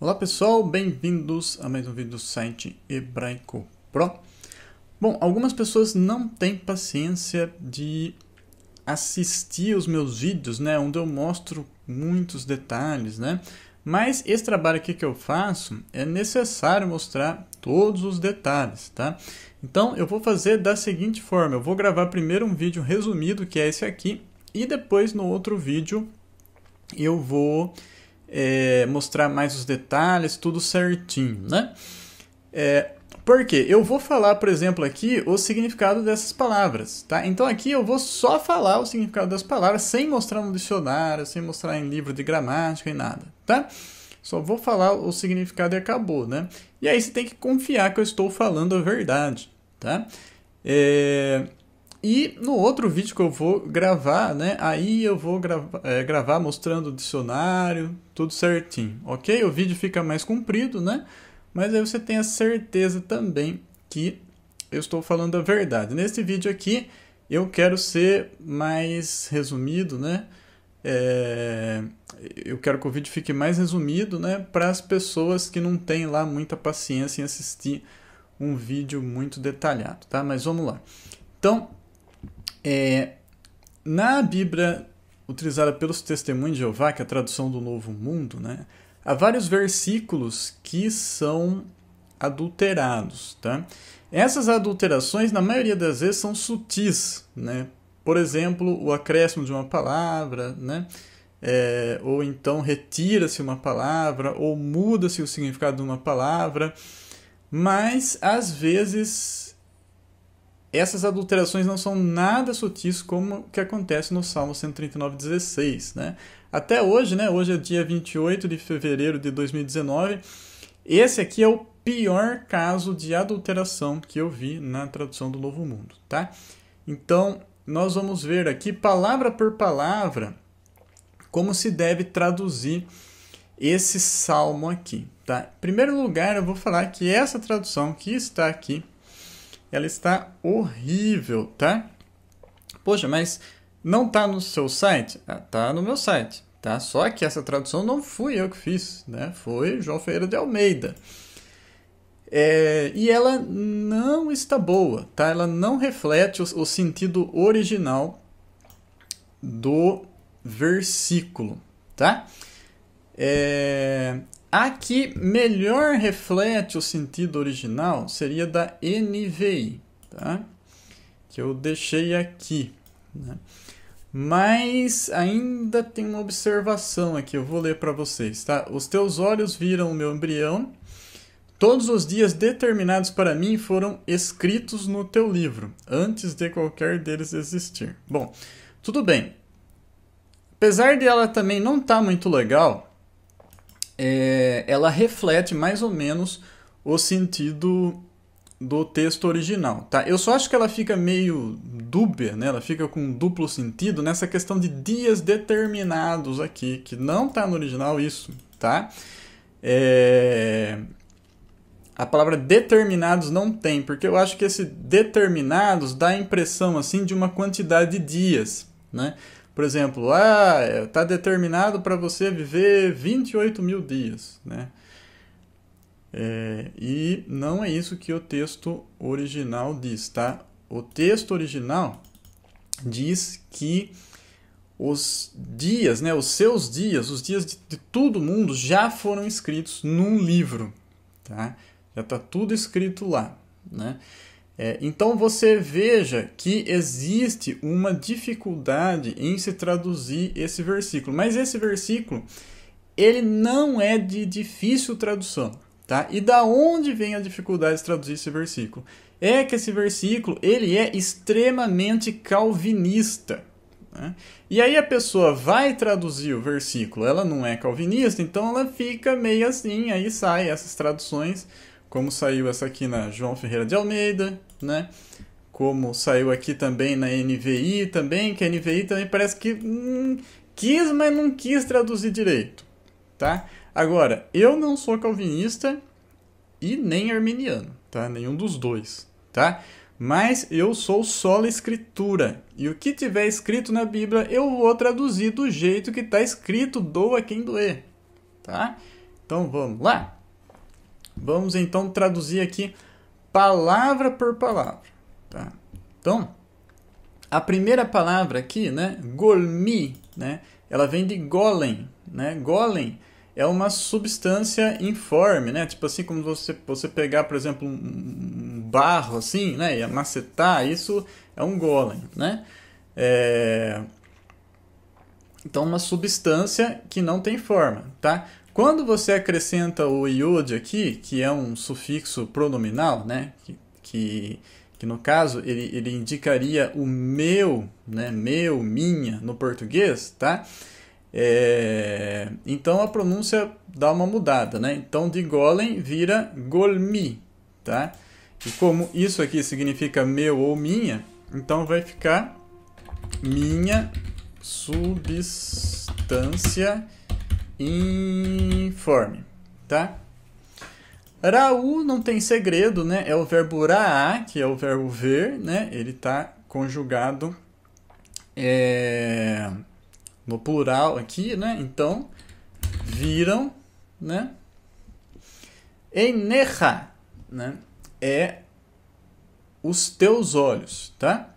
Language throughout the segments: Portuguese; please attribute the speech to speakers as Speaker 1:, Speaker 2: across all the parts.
Speaker 1: Olá pessoal, bem-vindos a mais um vídeo do site Hebraico Pro. Bom, algumas pessoas não têm paciência de assistir os meus vídeos, né, onde eu mostro muitos detalhes, né? Mas esse trabalho aqui que eu faço é necessário mostrar todos os detalhes, tá? Então eu vou fazer da seguinte forma: eu vou gravar primeiro um vídeo resumido, que é esse aqui, e depois no outro vídeo eu vou é, mostrar mais os detalhes, tudo certinho, né? É, porque eu vou falar, por exemplo, aqui o significado dessas palavras, tá? Então aqui eu vou só falar o significado das palavras sem mostrar no dicionário, sem mostrar em livro de gramática e nada, tá? Só vou falar o significado e acabou, né? E aí você tem que confiar que eu estou falando a verdade, tá? É... E no outro vídeo que eu vou gravar, né? Aí eu vou grava, é, eh, gravar mostrando o dicionário, tudo certinho, ok? O vídeo fica mais comprido, né? Mas aí você tem a certeza também que eu estou falando a verdade. Nesse vídeo aqui, eu quero ser mais resumido, né? É, eu quero que o vídeo fique mais resumido, né? Para as pessoas que não têm lá muita paciência em assistir um vídeo muito detalhado, tá? Mas vamos lá. Então, é, na Bíblia utilizada pelos Testemunhos de Jeová, que é a tradução do Novo Mundo, né, há vários versículos que são adulterados. Tá? Essas adulterações, na maioria das vezes, são sutis. Né? Por exemplo, o acréscimo de uma palavra, né? É, ou então retira-se uma palavra, ou muda-se o significado de uma palavra, mas às vezes essas adulterações não são nada sutis como o que acontece no Salmo 139,16. Né? Até hoje, né? hoje é dia 28 de fevereiro de 2019, esse aqui é o pior caso de adulteração que eu vi na tradução do Novo Mundo. Tá? Então, nós vamos ver aqui, palavra por palavra, como se deve traduzir esse salmo aqui. Tá? Em primeiro lugar, eu vou falar que essa tradução que está aqui ela está horrível, tá? Poxa, mas não tá no seu site? Ah, tá no meu site, tá? Só que essa tradução não fui eu que fiz, né? Foi João Ferreira de Almeida. É, e ela não está boa, tá? Ela não reflete o, o sentido original do versículo, tá? É, a que melhor reflete o sentido original seria da NVI, tá? que eu deixei aqui. Né? Mas ainda tem uma observação aqui, eu vou ler para vocês. Tá? Os teus olhos viram o meu embrião, todos os dias determinados para mim foram escritos no teu livro, antes de qualquer deles existir. Bom, tudo bem. Apesar de ela também não estar tá muito legal, é, ela reflete mais ou menos o sentido do texto original, tá? Eu só acho que ela fica meio dúbia, né? Ela fica com um duplo sentido nessa questão de dias determinados aqui, que não tá no original isso, tá? É... A palavra determinados não tem, porque eu acho que esse determinados dá a impressão, assim, de uma quantidade de dias, né? por exemplo, ah, está é, determinado para você viver 28 mil dias, né? É, e não é isso que o texto original diz, tá? O texto original diz que os dias, né, os seus dias, os dias de, de todo mundo já foram escritos num livro, tá? Já está tudo escrito lá, né? É, então você veja que existe uma dificuldade em se traduzir esse versículo, mas esse versículo ele não é de difícil tradução, tá? E da onde vem a dificuldade de traduzir esse versículo? É que esse versículo ele é extremamente calvinista. Né? E aí a pessoa vai traduzir o versículo, ela não é calvinista, então ela fica meio assim, aí sai essas traduções como saiu essa aqui na João Ferreira de Almeida, né? Como saiu aqui também na NVI também, que a NVI também parece que hum, quis, mas não quis traduzir direito, tá? Agora, eu não sou calvinista e nem arminiano, tá? Nenhum dos dois, tá? Mas eu sou sola escritura. E o que tiver escrito na Bíblia, eu vou traduzir do jeito que está escrito, doa quem doer, tá? Então vamos lá. Vamos então traduzir aqui palavra por palavra. Tá? Então, a primeira palavra aqui, né, golmi, né, ela vem de golem, né? Golem é uma substância informe, né? Tipo assim, como você, você pegar, por exemplo, um barro assim, né, e macetar, isso é um golem, né? É... Então, uma substância que não tem forma, tá? Quando você acrescenta o iod aqui, que é um sufixo pronominal, né? que, que, que no caso ele, ele indicaria o meu, né? meu, minha, no português, tá? É, então a pronúncia dá uma mudada, né? Então de golem vira golmi, tá? E como isso aqui significa meu ou minha, então vai ficar minha substância informe, tá? Raú não tem segredo, né? É o verbo raá, que é o verbo ver, né? Ele está conjugado é, no plural aqui, né? Então, viram, né? Eneha, né? É os teus olhos, tá?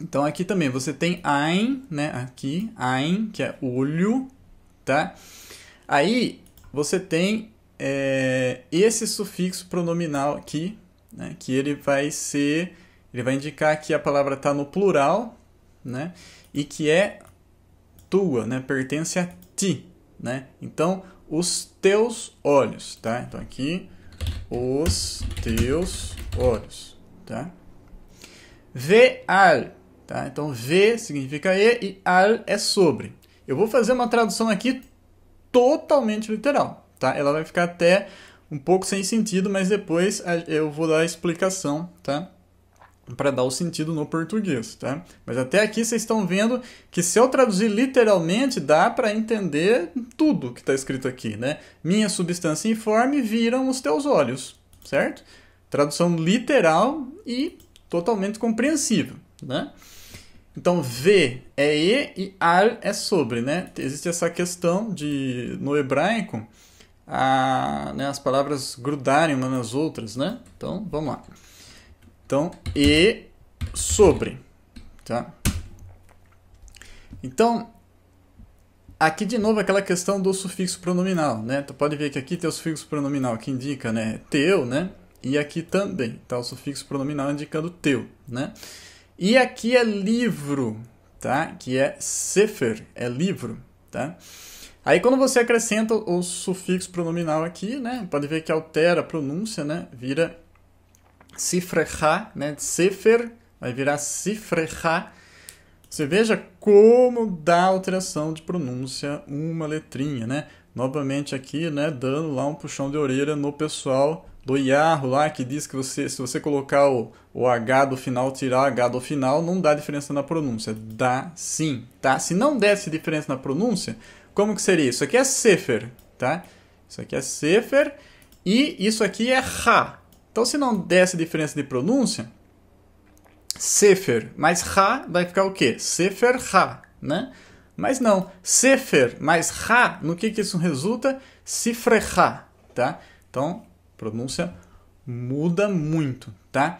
Speaker 1: Então aqui também você tem ein, né? Aqui, ein, que é olho, tá? Aí você tem é, esse sufixo pronominal aqui, né, que ele vai ser, ele vai indicar que a palavra está no plural, né, e que é tua, né, pertence a ti, né? Então, os teus olhos, tá? Então aqui, os teus olhos, tá? Ve al, tá? Então ve significa e e al é sobre, eu vou fazer uma tradução aqui totalmente literal, tá? Ela vai ficar até um pouco sem sentido, mas depois eu vou dar a explicação, tá? Para dar o sentido no português, tá? Mas até aqui vocês estão vendo que se eu traduzir literalmente, dá para entender tudo que está escrito aqui, né? Minha substância informe viram os teus olhos, certo? Tradução literal e totalmente compreensível, né? Então, V é E e Ar é sobre, né? Existe essa questão de, no hebraico, a, né, as palavras grudarem umas nas outras, né? Então, vamos lá. Então, E sobre, tá? Então, aqui de novo aquela questão do sufixo pronominal, né? Tu pode ver que aqui tem o sufixo pronominal que indica, né, teu, né? E aqui também tá o sufixo pronominal indicando teu, né? E aqui é livro, tá? Que é sefer, é livro, tá? Aí quando você acrescenta o sufixo pronominal aqui, né? Pode ver que altera a pronúncia, né? Vira sifrecha, né? Sefer vai virar sifrecha. Você veja como dá alteração de pronúncia uma letrinha, né? novamente aqui, né, dando lá um puxão de orelha no pessoal do Yahoo lá, que diz que você, se você colocar o, o H do final, tirar o H do final, não dá diferença na pronúncia. Dá sim, tá? Se não desse diferença na pronúncia, como que seria? Isso aqui é Sefer, tá? Isso aqui é Sefer e isso aqui é Ra. Então, se não desse diferença de pronúncia, Sefer mais Ra vai ficar o quê? Sefer Ra, né? Mas não, Sefer mais Ra, no que, que isso resulta? Sifrecha, tá? Então, pronúncia muda muito, tá?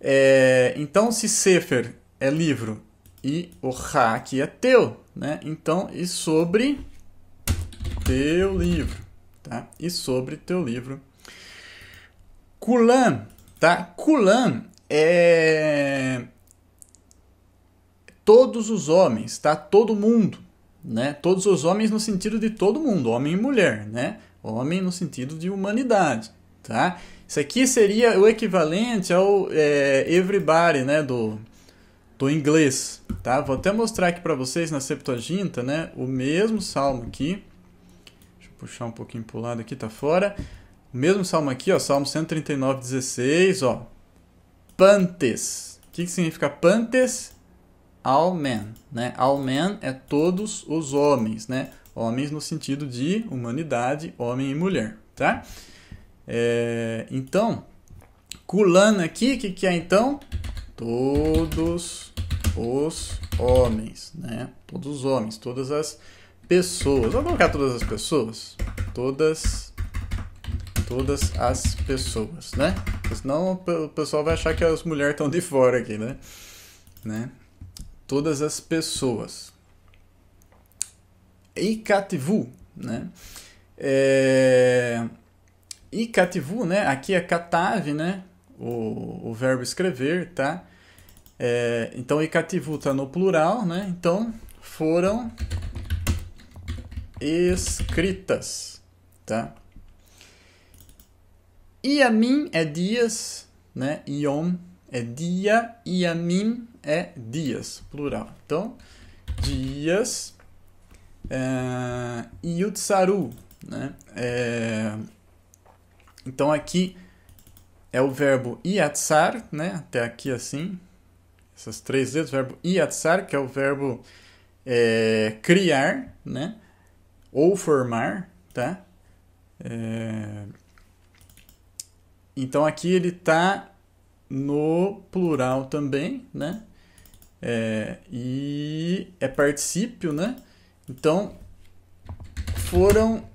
Speaker 1: É, então, se Sefer é livro e o Ra aqui é teu, né? Então, e sobre teu livro, tá? E sobre teu livro. Kulam, tá? Kulam é todos os homens, tá? Todo mundo, né? Todos os homens no sentido de todo mundo, homem e mulher, né? Homem no sentido de humanidade, tá? Isso aqui seria o equivalente ao é, everybody, né? Do, do inglês, tá? Vou até mostrar aqui para vocês na Septuaginta, né? O mesmo salmo aqui. Deixa eu puxar um pouquinho pro lado aqui, tá fora. O mesmo salmo aqui, ó, Salmo 139, 16, ó. Pantes. O que, que significa pantes? all men, né? All men é todos os homens, né? Homens no sentido de humanidade, homem e mulher, tá? É, então, Kulan aqui, o que, que é então? Todos os homens, né? Todos os homens, todas as pessoas. Vamos colocar todas as pessoas? Todas todas as pessoas, né? Porque senão o pessoal vai achar que as mulheres estão de fora aqui, né? né? todas as pessoas. Ikativu, né? É... Ikativu, né? Aqui é katave, né? O, o verbo escrever, tá? É, então, Ikativu está no plural, né? Então, foram escritas, tá? Iamin é dias, né? Iom é dia, Iamin é dias, plural. Então, dias. É, yutsaru, né? É, então aqui é o verbo iatsar, né? Até aqui assim, essas três vezes, o verbo iatsar, que é o verbo é, criar, né? Ou formar, tá? É, então aqui ele tá no plural também, né? É, e é particípio, né? Então, foram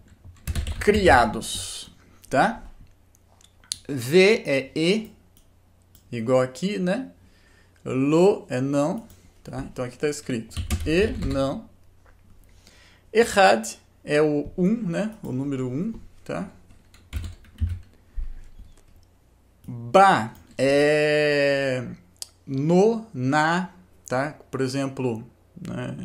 Speaker 1: criados, tá? V é e, igual aqui, né? Lo é não, tá? Então aqui está escrito e não. Errad é o 1, um, né? O número 1, um, tá? Ba é no, na, tá? Por exemplo, né,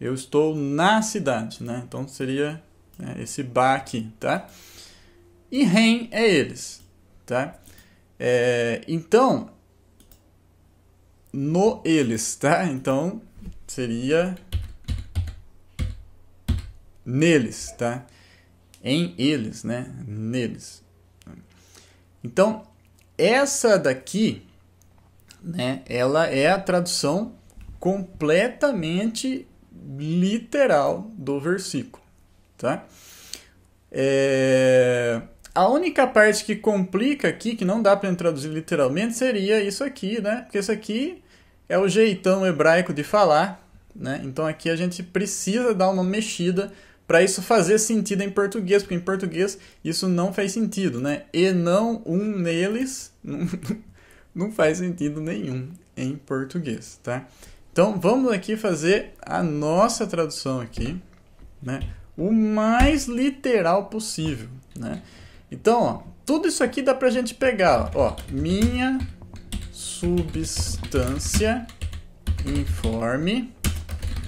Speaker 1: eu estou na cidade, né? Então seria né, esse ba aqui, tá? E REM é eles, tá? É, então, no eles, tá? Então seria neles, tá? Em eles, né? Neles. Então, essa daqui né? Ela é a tradução completamente literal do versículo, tá? É... A única parte que complica aqui, que não dá para traduzir literalmente, seria isso aqui, né? Porque isso aqui é o jeitão hebraico de falar, né? Então aqui a gente precisa dar uma mexida para isso fazer sentido em português, porque em português isso não faz sentido, né? E não um neles não faz sentido nenhum em português, tá? Então vamos aqui fazer a nossa tradução aqui, né? O mais literal possível, né? Então, ó, tudo isso aqui dá pra gente pegar, ó, minha substância informe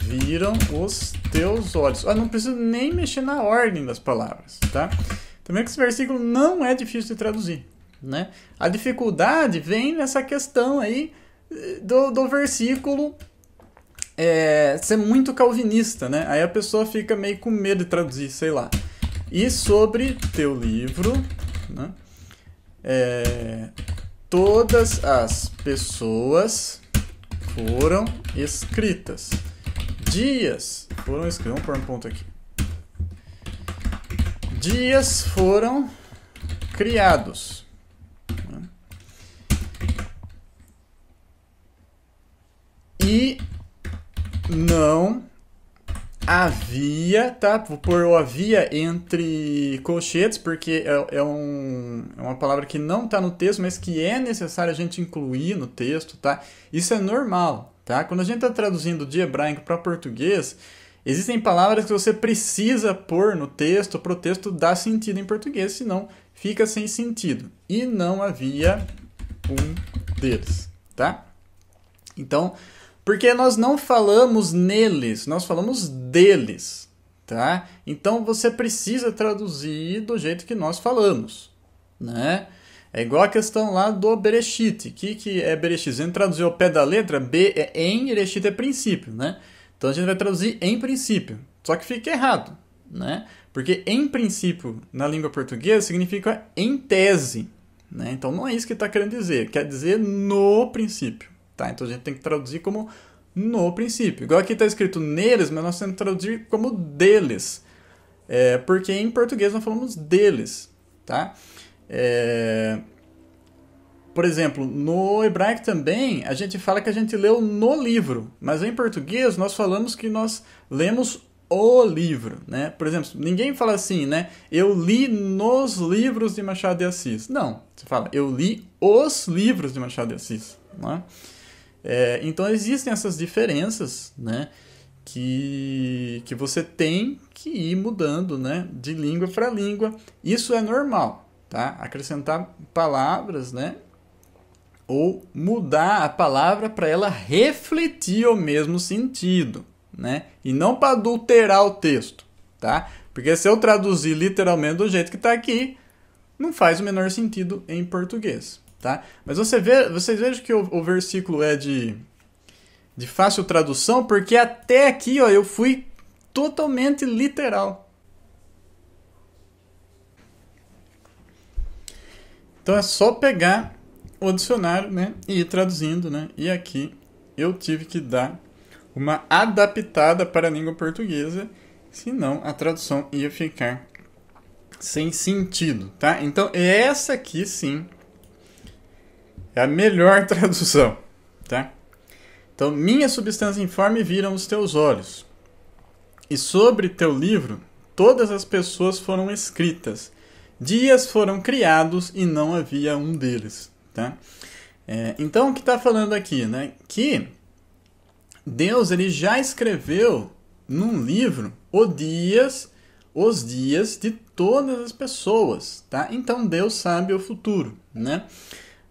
Speaker 1: viram os teus olhos. Ó, não preciso nem mexer na ordem das palavras, tá? Também que esse versículo não é difícil de traduzir. Né? A dificuldade vem nessa questão aí eh, do, do versículo é, ser muito calvinista, né? Aí a pessoa fica meio com medo de traduzir, sei lá. E sobre teu livro, né? É, todas as pessoas foram escritas. Dias foram escritas. Vamos pôr um ponto aqui. Dias foram criados. E não havia, tá? Vou pôr o havia entre colchetes, porque é, é, um, é uma palavra que não está no texto, mas que é necessário a gente incluir no texto, tá? Isso é normal, tá? Quando a gente está traduzindo de hebraico para português, existem palavras que você precisa pôr no texto para o texto dar sentido em português, senão fica sem sentido. E não havia um deles, tá? Então, porque nós não falamos neles, nós falamos deles, tá? Então você precisa traduzir do jeito que nós falamos, né? É igual a questão lá do Bereshit. O que, que é Bereshit? Se a gente traduzir ao pé da letra, B é em, Bereshit é princípio, né? Então a gente vai traduzir em princípio. Só que fica errado, né? Porque em princípio, na língua portuguesa, significa em tese. Né? Então não é isso que está querendo dizer. Quer dizer no princípio. Tá, então a gente tem que traduzir como no princípio. Igual aqui está escrito neles, mas nós temos que traduzir como deles. É, porque em português nós falamos deles, tá? É, por exemplo, no hebraico também a gente fala que a gente leu no livro, mas em português nós falamos que nós lemos o livro, né? Por exemplo, ninguém fala assim, né? Eu li nos livros de Machado de Assis. Não, você fala, eu li os livros de Machado de Assis, não é? É, então existem essas diferenças, né? Que, que você tem que ir mudando, né? De língua para língua. Isso é normal, tá? Acrescentar palavras, né? Ou mudar a palavra para ela refletir o mesmo sentido, né? E não para adulterar o texto, tá? Porque se eu traduzir literalmente do jeito que está aqui, não faz o menor sentido em português tá? Mas você vê, vocês vejam que o, o versículo é de, de fácil tradução, porque até aqui ó, eu fui totalmente literal. Então é só pegar o dicionário né, e ir traduzindo, né? E aqui eu tive que dar uma adaptada para a língua portuguesa, senão a tradução ia ficar sem sentido, tá? Então é essa aqui sim é a melhor tradução, tá? Então, minha substância informe viram os teus olhos. E sobre teu livro, todas as pessoas foram escritas. Dias foram criados e não havia um deles, tá? É, então, o que está falando aqui, né? Que Deus ele já escreveu num livro os dias, os dias de todas as pessoas, tá? Então Deus sabe o futuro, né?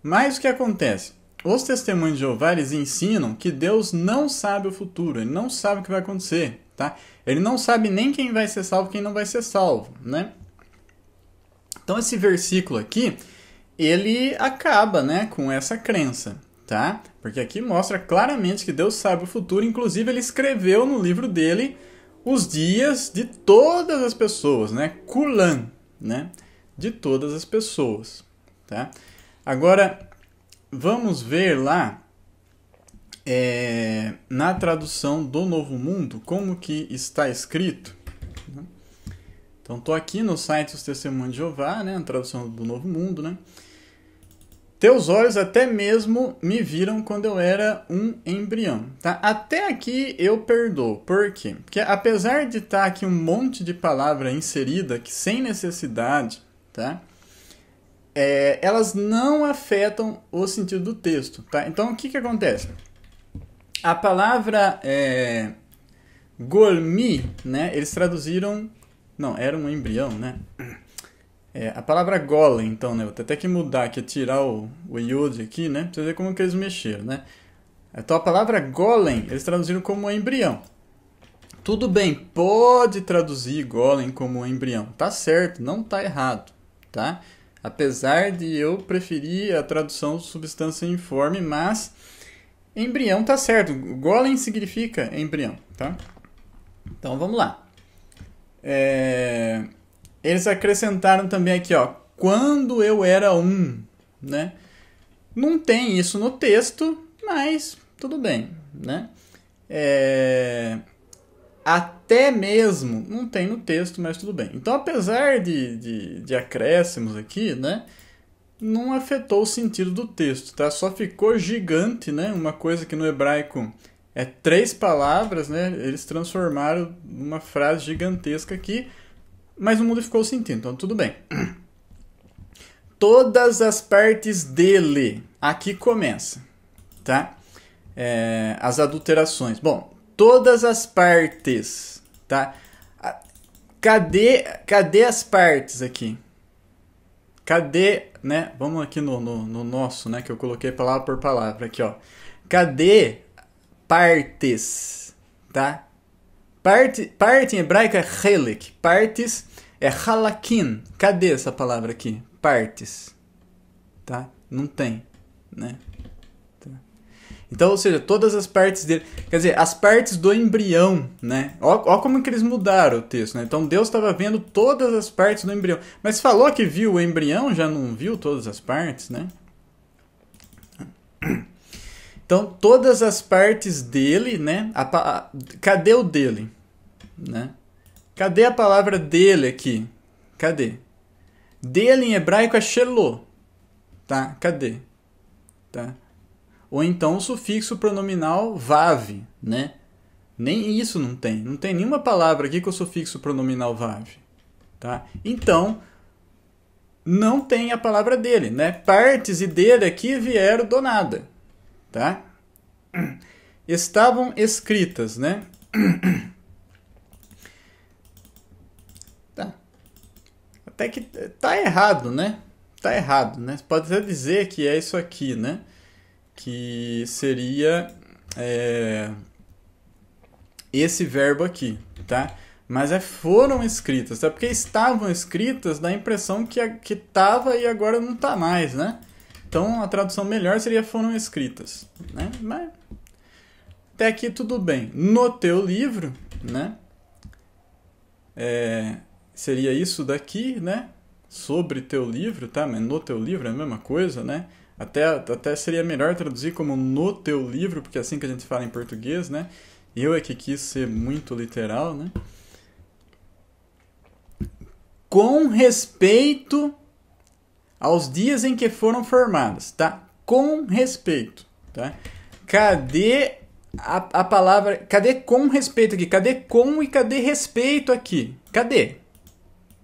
Speaker 1: Mas o que acontece? Os testemunhos de Jeová eles ensinam que Deus não sabe o futuro, ele não sabe o que vai acontecer, tá? Ele não sabe nem quem vai ser salvo, quem não vai ser salvo, né? Então esse versículo aqui, ele acaba, né, com essa crença, tá? Porque aqui mostra claramente que Deus sabe o futuro, inclusive ele escreveu no livro dele os dias de todas as pessoas, né? Kulan, né? De todas as pessoas, tá? Agora, vamos ver lá é, na tradução do Novo Mundo como que está escrito. Né? Então, estou aqui no site dos Testemunhos de Jeová, né? a tradução do Novo Mundo, né? Teus olhos até mesmo me viram quando eu era um embrião. Tá? Até aqui eu perdoo. Por quê? Porque apesar de estar tá aqui um monte de palavra inserida que sem necessidade, tá? é, elas não afetam o sentido do texto, tá? Então, o que, que acontece? A palavra é, gormi, né? Eles traduziram... Não, era um embrião, né? É, a palavra golem, então, né? Vou ter até que mudar aqui, tirar o, o iode aqui, né? Pra você ver como que eles mexeram, né? Então, a palavra golem, eles traduziram como embrião. Tudo bem, pode traduzir golem como embrião. Tá certo, não tá errado, Tá? apesar de eu preferir a tradução substância informe, mas embrião tá certo. Golem significa embrião, tá? Então vamos lá. É... Eles acrescentaram também aqui, ó, quando eu era um, né? Não tem isso no texto, mas tudo bem, né? É até mesmo, não tem no texto, mas tudo bem. Então, apesar de, de, de acréscimos aqui, né, não afetou o sentido do texto, tá? Só ficou gigante, né, uma coisa que no hebraico é três palavras, né? Eles transformaram uma frase gigantesca aqui, mas o mundo ficou sentindo, então tudo bem. Todas as partes dele, aqui começa, tá? É, as adulterações. Bom, todas as partes, tá? Cadê, cadê as partes aqui? Cadê, né? Vamos aqui no, no, no nosso, né? Que eu coloquei palavra por palavra aqui, ó. Cadê partes, tá? Parte, parte em hebraico é relic. partes é halakin. Cadê essa palavra aqui? Partes, tá? Não tem, né? Então, ou seja, todas as partes dele, quer dizer, as partes do embrião, né? Ó, ó como que eles mudaram o texto, né? Então Deus estava vendo todas as partes do embrião. Mas falou que viu o embrião, já não viu todas as partes, né? Então, todas as partes dele, né? A, a, cadê o dele? Né? Cadê a palavra dele aqui? Cadê? Dele em hebraico é Shelo. Tá? Cadê? Tá? ou então o sufixo pronominal vave, né? Nem isso não tem. Não tem nenhuma palavra aqui com o sufixo pronominal vave, tá? Então, não tem a palavra dele, né? Partes e dele aqui vieram do nada, tá? Estavam escritas, né? Tá. Até que tá errado, né? Tá errado, né? Pode até dizer que é isso aqui, né? que seria é, esse verbo aqui, tá? Mas é foram escritas, tá? Porque estavam escritas dá a impressão que, que tava e agora não tá mais, né? Então a tradução melhor seria foram escritas, né? Mas até aqui tudo bem. No teu livro, né? É, seria isso daqui, né? Sobre teu livro, tá? Mas no teu livro é a mesma coisa, né? Até, até seria melhor traduzir como no teu livro, porque é assim que a gente fala em português, né? Eu é que quis ser muito literal, né? Com respeito aos dias em que foram formadas, tá? Com respeito, tá? Cadê a, a palavra. Cadê com respeito aqui? Cadê com e cadê respeito aqui? Cadê?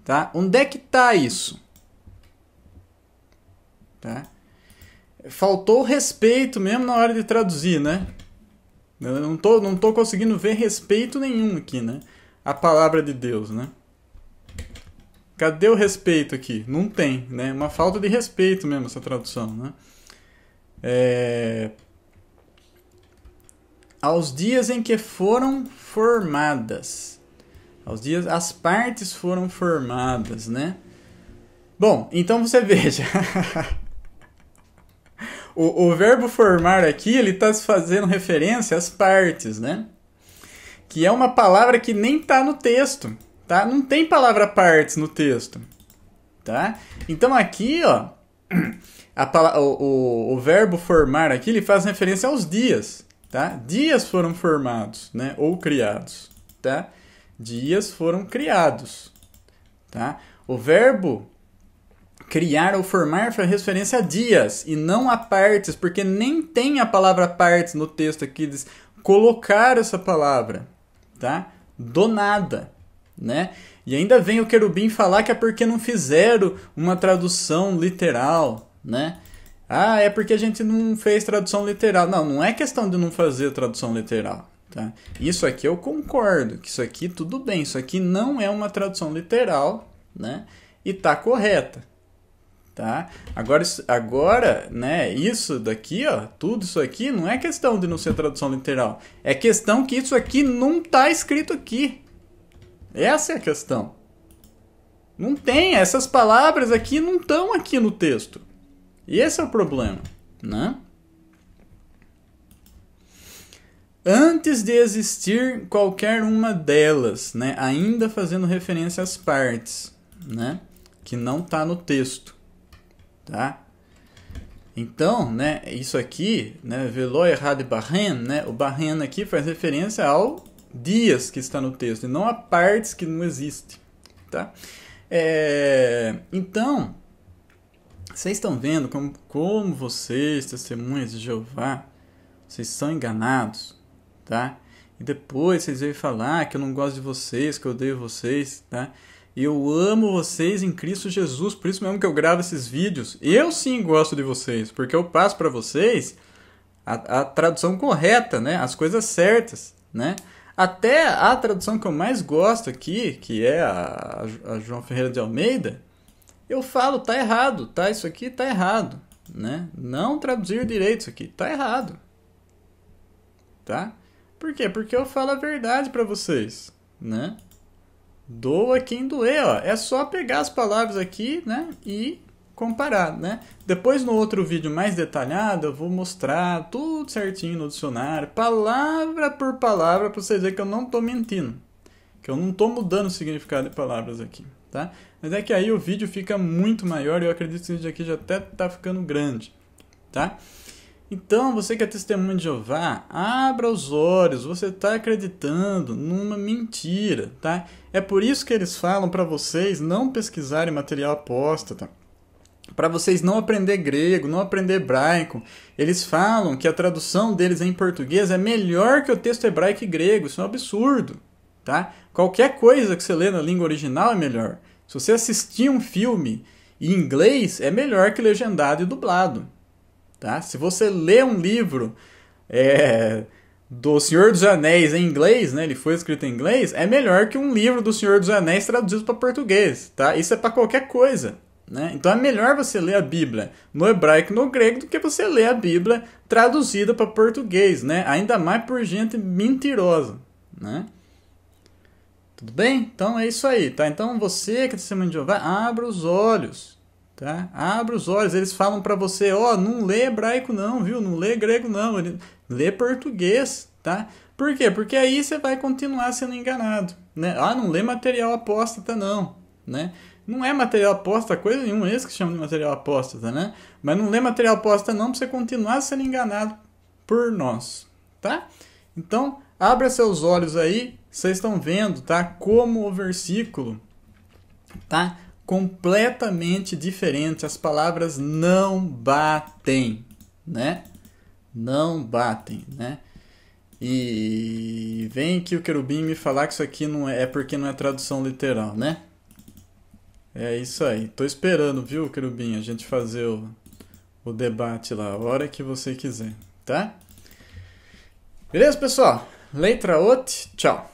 Speaker 1: Tá? Onde é que tá isso? Tá? faltou respeito mesmo na hora de traduzir, né? Eu não tô, não tô conseguindo ver respeito nenhum aqui, né? A palavra de Deus, né? Cadê o respeito aqui? Não tem, né? Uma falta de respeito mesmo essa tradução, né? É... Aos dias em que foram formadas. Aos dias, as partes foram formadas, né? Bom, então você veja o, o verbo formar aqui, ele está fazendo referência às partes, né? Que é uma palavra que nem está no texto, tá? Não tem palavra partes no texto, tá? Então aqui, ó, a, o, o, o verbo formar aqui, ele faz referência aos dias, tá? Dias foram formados, né? Ou criados, tá? Dias foram criados, tá? O verbo criar ou formar referência a dias e não a partes, porque nem tem a palavra partes no texto aqui, diz colocar essa palavra, tá? Do nada, né? E ainda vem o querubim falar que é porque não fizeram uma tradução literal, né? Ah, é porque a gente não fez tradução literal. Não, não é questão de não fazer tradução literal. Tá? Isso aqui eu concordo, que isso aqui tudo bem, isso aqui não é uma tradução literal, né? E tá correta tá? Agora, agora, né, isso daqui, ó, tudo isso aqui não é questão de não ser tradução literal. É questão que isso aqui não tá escrito aqui. Essa é a questão. Não tem, essas palavras aqui não estão aqui no texto. E esse é o problema, né? Antes de existir qualquer uma delas, né, ainda fazendo referência às partes, né, que não está no texto tá? Então, né, isso aqui, né, velo errado barren, né, o barren aqui faz referência ao dias que está no texto, e não a partes que não existe, tá? É, então, vocês estão vendo como, como vocês, testemunhas de Jeová, vocês são enganados, tá? E depois vocês vêm falar que eu não gosto de vocês, que eu odeio vocês, tá? Eu amo vocês em Cristo Jesus, por isso mesmo que eu gravo esses vídeos. Eu sim gosto de vocês, porque eu passo para vocês a, a, tradução correta, né? As coisas certas, né? Até a tradução que eu mais gosto aqui, que é a, a João Ferreira de Almeida, eu falo, tá errado, tá? Isso aqui tá errado, né? Não traduzir direito isso aqui, tá errado, tá? Por quê? Porque eu falo a verdade para vocês, né? Doa quem doer, ó. É só pegar as palavras aqui, né? E comparar, né? Depois no outro vídeo mais detalhado eu vou mostrar tudo certinho no dicionário, palavra por palavra, para vocês verem que eu não tô mentindo, que eu não tô mudando o significado de palavras aqui, tá? Mas é que aí o vídeo fica muito maior e eu acredito que esse vídeo aqui já até tá ficando grande, tá? Então, você que é testemunha de Jeová, abra os olhos, você está acreditando numa mentira, tá? É por isso que eles falam para vocês não pesquisarem material apóstata, para vocês não aprender grego, não aprender hebraico. Eles falam que a tradução deles em português é melhor que o texto hebraico e grego, isso é um absurdo, tá? Qualquer coisa que você lê na língua original é melhor. Se você assistir um filme em inglês, é melhor que legendado e dublado. Tá? Se você lê um livro é, do Senhor dos Anéis em inglês, né, ele foi escrito em inglês, é melhor que um livro do Senhor dos Anéis traduzido para português. Tá? Isso é para qualquer coisa. Né? Então é melhor você ler a Bíblia no hebraico e no grego do que você ler a Bíblia traduzida para português, né? ainda mais por gente mentirosa. Né? Tudo bem? Então é isso aí, tá? Então você que é semana de Jeová, abra os olhos. Tá? Abra os olhos, eles falam para você, ó, oh, não lê hebraico não, viu? Não lê grego não, lê português, tá? Por quê? Porque aí você vai continuar sendo enganado, né? Ah, não lê material apóstata não, né? Não é material aposta, coisa nenhuma, eles que chamam de material apóstata, né? Mas não lê material aposta não pra você continuar sendo enganado por nós, tá? Então, abra seus olhos aí, vocês estão vendo, tá? Como o versículo, tá? completamente diferente. As palavras não batem, né? Não batem, né? E vem que o querubim me falar que isso aqui não é, é porque não é tradução literal, né? É isso aí. Tô esperando, viu, querubim, a gente fazer o, o debate lá, a hora que você quiser, tá? Beleza, pessoal? Letra OT, tchau!